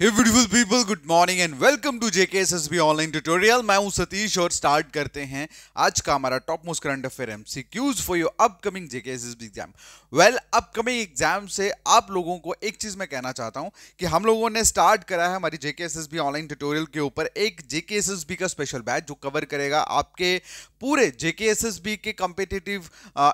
beautiful people good morning and welcome to J K S S B online tutorial मैं हूं सतीश और start करते हैं आज का हमारा top most current affair M C Qs for your upcoming J K S S B exam well upcoming exam से आप लोगों को एक चीज मैं कहना चाहता हूं कि हम लोगों ने स्टार्ट करा है हमारी J K S S B online tutorial के ऊपर एक जेके एस एस बी का स्पेशल बैच जो कवर करेगा आपके पूरे जेके एस एस बी के कॉम्पिटेटिव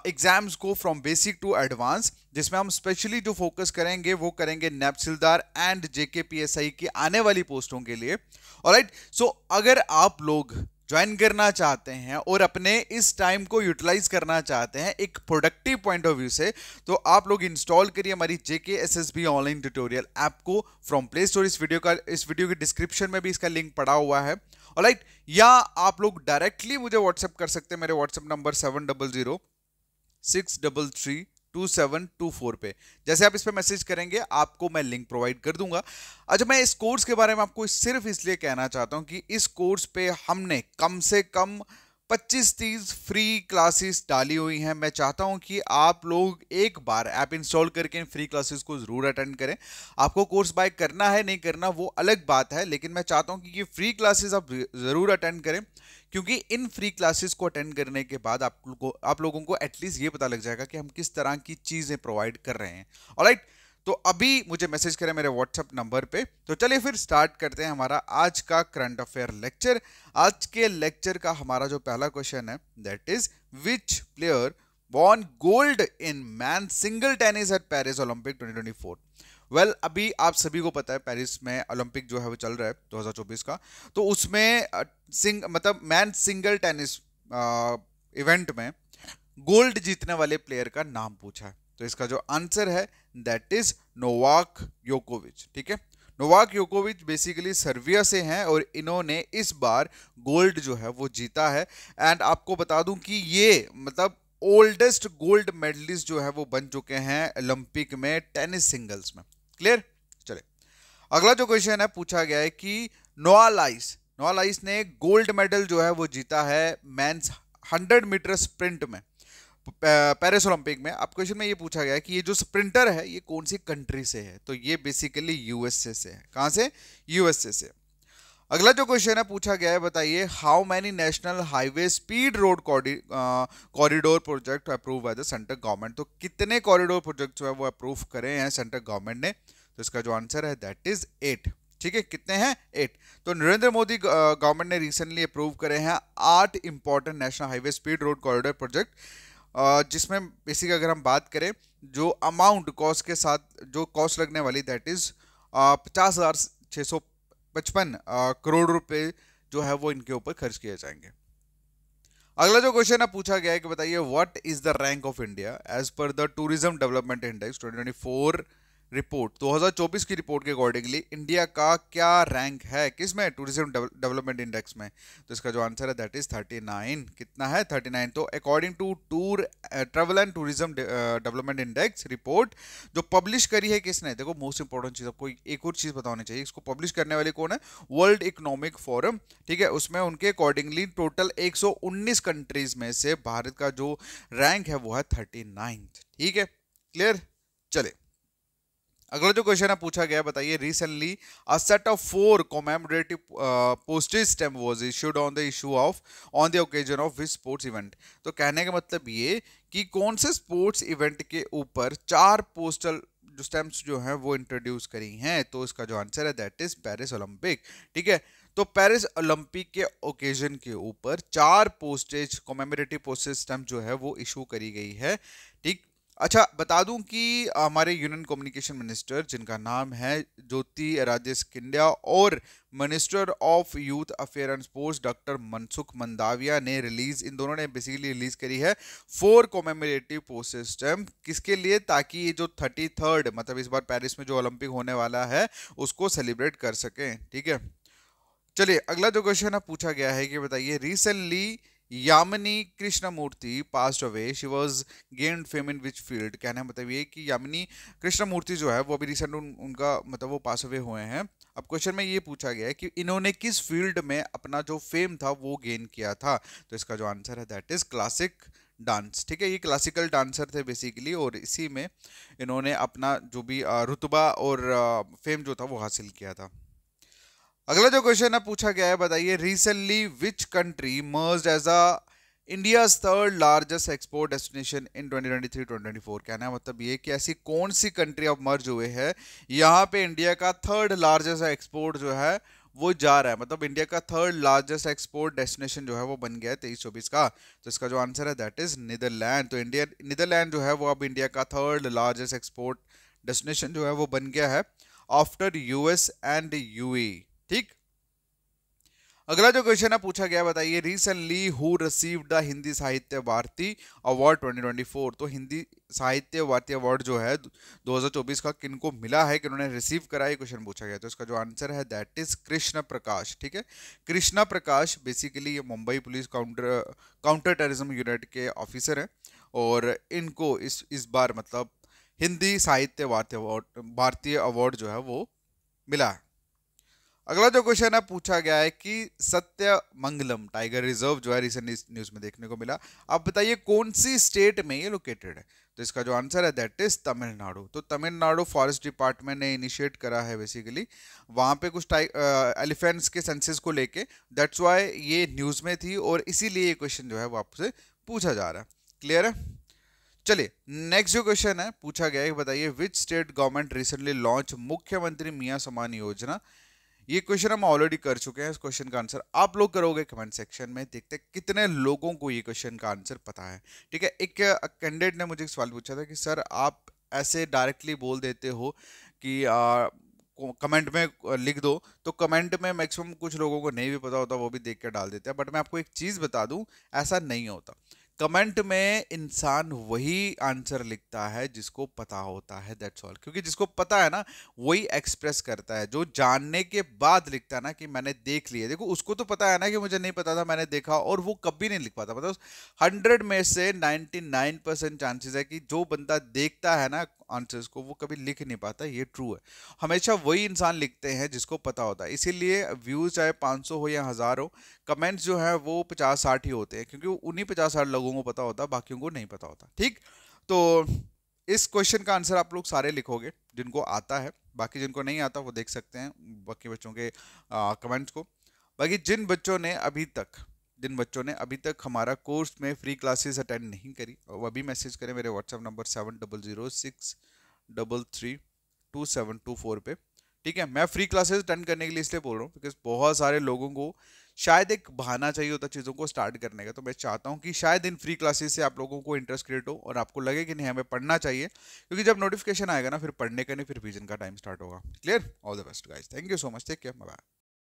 एग्जाम्स uh, को फ्रॉम बेसिक टू एडवांस जिसमें हम स्पेशली जो फोकस करेंगे वो करेंगे नैपसिलदार and J K P S I की आने वाली पोस्टों के लिए और राइट सो अगर आप लोग ज्वाइन करना चाहते हैं और अपने इस टाइम को यूटिलाइज करना चाहते हैं एक प्रोडक्टिव पॉइंट ऑफ व्यू से तो आप लोग इंस्टॉल करिए हमारी J K S S B online tutorial app को फ्रॉम प्ले स्टोर इस वीडियो का इस वीडियो के डिस्क्रिप्शन में भी इसका लिंक पड़ा हुआ है और राइट या आप लोग डायरेक्टली मुझे व्हाट्सएप कर सकते हैं मेरे WhatsApp number seven double zero six double three 2724 पे जैसे आप इस पर मैसेज करेंगे आपको मैं लिंक प्रोवाइड कर दूंगा अच्छा मैं इस कोर्स के बारे में आपको सिर्फ इसलिए कहना चाहता हूं कि इस कोर्स पे हमने कम से कम 25-30 फ्री क्लासेस डाली हुई हैं मैं चाहता हूं कि आप लोग एक बार ऐप इंस्टॉल करके इन फ्री क्लासेस को ज़रूर अटेंड करें आपको कोर्स बाय करना है नहीं करना वो अलग बात है लेकिन मैं चाहता हूं कि ये फ्री क्लासेस आप ज़रूर अटेंड करें क्योंकि इन फ्री क्लासेस को अटेंड करने के बाद आप लोगों आप लोगों को एटलीस्ट ये पता लग जाएगा कि हम किस तरह की चीज़ें प्रोवाइड कर रहे हैं और right, तो अभी मुझे मैसेज करें मेरे व्हाट्सअप नंबर पे तो चलिए फिर स्टार्ट करते हैं हमारा आज का करंट अफेयर लेक्चर आज के लेक्चर का हमारा जो पहला क्वेश्चन है that is which player won gold in man single tennis at Paris Olympic 2024 well well, अभी आप सभी को पता है पेरिस में ओलंपिक जो है वो चल रहा है 2024 का तो उसमें सिंग मतलब मैन सिंगल टेनिस इवेंट में गोल्ड जीतने वाले प्लेयर का नाम पूछा है तो इसका जो आंसर है दैट इज नोवाक योकोविच ठीक है नोवाक योकोविच बेसिकली सर्विया से हैं और इन्होंने इस बार गोल्ड जो है वो जीता है एंड आपको बता दूं कि ये मतलब ओल्डेस्ट गोल्ड मेडलिस्ट जो है वो बन चुके हैं ओलंपिक में टेनिस सिंगल्स में क्लियर चले अगला जो क्वेश्चन है पूछा गया है कि नोआलाइस नोआलाइस ने गोल्ड मेडल जो है वो जीता है मैं हंड्रेड मीटर स्प्रिंट में पेरिस ओलंपिक में अब क्वेश्चन में ये पूछा गया है कि ये जो स्प्रिंटर है ये कौन सी कंट्री से है तो ये बेसिकली यूएसए से है कहाँ से यूएसए से अगला जो क्वेश्चन है पूछा गया है बताइए how many national highway speed road corridor project approve by the central government तो कितने कॉरिडोर प्रोजेक्ट जो है वो अप्रूव करे हैं सेंट्रल गवर्नमेंट ने तो इसका जो आंसर है दैट इज एट ठीक है कितने हैं एट तो नरेंद्र मोदी गवर्नमेंट ने रिसेंटली अप्रूव करे हैं आठ important national highway speed road corridor project जिसमें बेसिक अगर हम बात करें जो अमाउंट कॉस्ट के साथ जो कॉस्ट लगने वाली दैट इज पचास हज़ार छः सौ पचपन करोड़ रुपए जो है वो इनके ऊपर खर्च किए जाएंगे अगला जो क्वेश्चन है पूछा गया है कि बताइए what is the rank of India as per the tourism development index four report 2024 की रिपोर्ट के अकॉर्डिंगली इंडिया का क्या रैंक है किस में टूरिज्म डेवलपमेंट इंडेक्स में तो इसका जो आंसर है दैट इज 39 कितना है 39 तो according to tour travel and tourism development index report जो पब्लिश करी है किसने देखो मोस्ट इंपॉर्टेंट चीज आपको एक और चीज बतानी चाहिए इसको पब्लिश करने वाले कौन है वर्ल्ड इकोनॉमिक फोरम ठीक है उसमें उनके अकॉर्डिंगली टोटल एक कंट्रीज में से भारत का जो रैंक है वो है थर्टी ठीक है क्लियर चले अगला जो क्वेश्चन है पूछा गया बताइए recently a set of four commemorative postage stamp was issued on the issue of on the occasion of this sports event तो कहने का मतलब ये कि कौन से स्पोर्ट्स इवेंट के ऊपर चार पोस्टल जो स्टैम्प्स जो हैं वो इंट्रोड्यूस करी हैं तो इसका जो आंसर है दैट इज पेरिस ओलंपिक ठीक है तो पेरिस ओलंपिक के ओकेजन के ऊपर चार पोस्टेज कॉमेमोरेटिव पोस्टेज स्टैम्प जो है वो इशू करी गई है ठीक अच्छा बता दूं कि हमारे यूनियन कम्युनिकेशन मिनिस्टर जिनका नाम है ज्योति राजेश किंडिया और minister of youth affair and sports doctor Mansukh Mandaviya ने रिलीज इन दोनों ने बेसिकली रिलीज करी है फोर कॉमेमोरेटिव पोस्ट सिस्टम किसके लिए ताकि ये जो थर्टी थर्ड मतलब इस बार पेरिस में जो ओलंपिक होने वाला है उसको सेलिब्रेट कर सकें ठीक है चलिए अगला जो क्वेश्चन है पूछा गया है कि बताइए recently Yamini Krishnamurthy passed away she was gain fame in which field कहने मतलब ये कि यामिनी कृष्णमूर्ति जो है वो अभी रिसेंट उन, उनका मतलब वो पास अवे हुए हैं अब क्वेश्चन में ये पूछा गया है कि इन्होंने किस फील्ड में अपना जो फेम था वो गेन किया था तो इसका जो आंसर है दैट इज क्लासिक डांस ठीक है ये क्लासिकल डांसर थे बेसिकली और इसी में इन्होंने अपना जो भी रुतबा और फेम जो था वो हासिल किया था अगला जो क्वेश्चन है पूछा गया है बताइए recently which country merge as a India third largest export destination in 2023-2024 कहना है मतलब ये कि ऐसी कौन सी कंट्री अब मर्ज हुए है यहाँ पे इंडिया का थर्ड लार्जेस्ट एक्सपोर्ट जो है वो जा रहा है मतलब इंडिया का थर्ड लार्जेस्ट एक्सपोर्ट डेस्टिनेशन जो है वो बन गया है तेईस चौबीस का तो इसका जो आंसर है दैट इज नीदरलैंड तो इंडिया नीदरलैंड जो है वो अब इंडिया का थर्ड लार्जेस्ट एक्सपोर्ट डेस्टिनेशन जो है वो बन गया है आफ्टर यूएस एंड यूएई ठीक अगला जो क्वेश्चन है पूछा गया बताइए recently who receive the Hindi Sahitya Bharati award 2024 तो हिंदी साहित्य भारती अवार्ड जो है 2024 का किनको मिला है किन्होंने रिसीव करा ये क्वेश्चन पूछा गया तो इसका जो आंसर है दैट इज कृष्ण प्रकाश ठीक है कृष्णा प्रकाश बेसिकली ये Mumbai police counter counter terrorism unit के ऑफिसर हैं और इनको इस इस बार मतलब हिंदी साहित्य भारतीय अवार्ड भारतीय अवार्ड जो है वो मिला है अगला जो क्वेश्चन है पूछा गया है कि सत्य मंगलम टाइगर रिजर्व जो है रिसेंट न्यूज में देखने को मिला आप बताइए कौन सी स्टेट में ये लोकेटेड है तो इसका जो आंसर है दैट इज तमिलनाडु तो तमिलनाडु फॉरेस्ट डिपार्टमेंट ने इनिशिएट करा है बेसिकली वहाँ पे कुछ एलिफेंट्स के सेंसेस को लेके दैट्स वाई ये न्यूज़ में थी और इसीलिए ये क्वेश्चन जो है वो आपसे पूछा जा रहा है क्लियर है चलिए नेक्स्ट जो क्वेश्चन है पूछा गया है बताइए which state government recently launch मुख्यमंत्री मियाँ समान योजना ये क्वेश्चन हम ऑलरेडी कर चुके हैं इस क्वेश्चन का आंसर आप लोग करोगे कमेंट सेक्शन में देखते हैं कितने लोगों को ये क्वेश्चन का आंसर पता है ठीक है एक कैंडिडेट ने मुझे एक सवाल पूछा था कि सर आप ऐसे डायरेक्टली बोल देते हो कि आ, कमेंट में लिख दो तो कमेंट में मैक्सिमम कुछ लोगों को नहीं भी पता होता वो भी देख कर डाल देते हैं बट मैं आपको एक चीज़ बता दूं ऐसा नहीं होता कमेंट में इंसान वही आंसर लिखता है जिसको पता होता है दैट्स ऑल क्योंकि जिसको पता है ना वही एक्सप्रेस करता है जो जानने के बाद लिखता है ना कि मैंने देख लिया देखो उसको तो पता है ना कि मुझे नहीं पता था मैंने देखा और वो कभी नहीं लिख पाता मतलब हंड्रेड में से नाइन्टी नाइन परसेंट चांसेस है कि जो बंदा देखता है ना आंसर्स को वो कभी लिख नहीं पाता ये ट्रू है हमेशा वही इंसान लिखते हैं जिसको पता होता है इसीलिए व्यूज़ चाहे 500 हो या हज़ार हो कमेंट्स जो है वो पचास साठ ही होते हैं क्योंकि उन्हीं पचास साठ लोगों को पता होता है बाकियों को नहीं पता होता ठीक तो इस क्वेश्चन का आंसर आप लोग सारे लिखोगे जिनको आता है बाकी जिनको नहीं आता वो देख सकते हैं बाकी बच्चों के कमेंट्स को बाकी जिन बच्चों ने अभी तक जिन बच्चों ने अभी तक हमारा कोर्स में फ्री क्लासेस अटेंड नहीं करी और अभी मैसेज करें मेरे WhatsApp number seven double zero six double three two seven two four पे ठीक है मैं फ्री क्लासेस अटेंड करने के लिए इसलिए बोल रहा हूँ बिकॉज बहुत सारे लोगों को शायद एक बहाना चाहिए होता चीज़ों को स्टार्ट करने का तो मैं चाहता हूँ कि शायद इन फ्री क्लासेस से आप लोगों को इंटरेस्ट क्रिएट हो और आपको लगे कि नहीं हमें पढ़ना चाहिए क्योंकि जब नोटिफिकेशन आएगा ना फिर पढ़ने का नहीं फिर विजन का टाइम स्टार्ट होगा clear all the best guys thank you so much take care bye